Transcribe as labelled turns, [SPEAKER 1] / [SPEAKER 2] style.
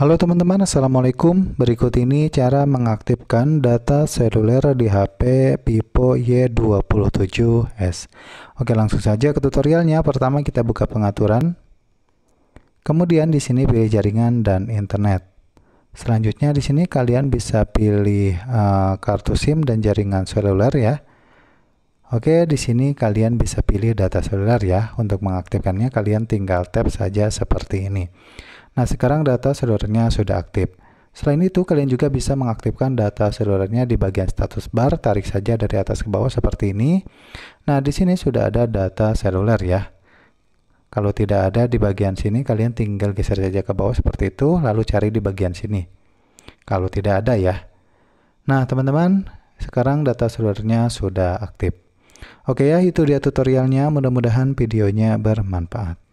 [SPEAKER 1] Halo teman-teman, Assalamualaikum. Berikut ini cara mengaktifkan data seluler di HP Vivo Y27s. Oke, langsung saja ke tutorialnya. Pertama kita buka pengaturan. Kemudian di sini pilih jaringan dan internet. Selanjutnya di sini kalian bisa pilih uh, kartu SIM dan jaringan seluler ya. Oke, di sini kalian bisa pilih data seluler ya. Untuk mengaktifkannya kalian tinggal tap saja seperti ini. Nah, sekarang data seluruhnya sudah aktif. Selain itu, kalian juga bisa mengaktifkan data seluruhnya di bagian status bar, tarik saja dari atas ke bawah seperti ini. Nah, di sini sudah ada data seluler ya. Kalau tidak ada di bagian sini, kalian tinggal geser saja ke bawah seperti itu, lalu cari di bagian sini. Kalau tidak ada ya. Nah, teman-teman, sekarang data seluruhnya sudah aktif. Oke ya, itu dia tutorialnya. Mudah-mudahan videonya bermanfaat.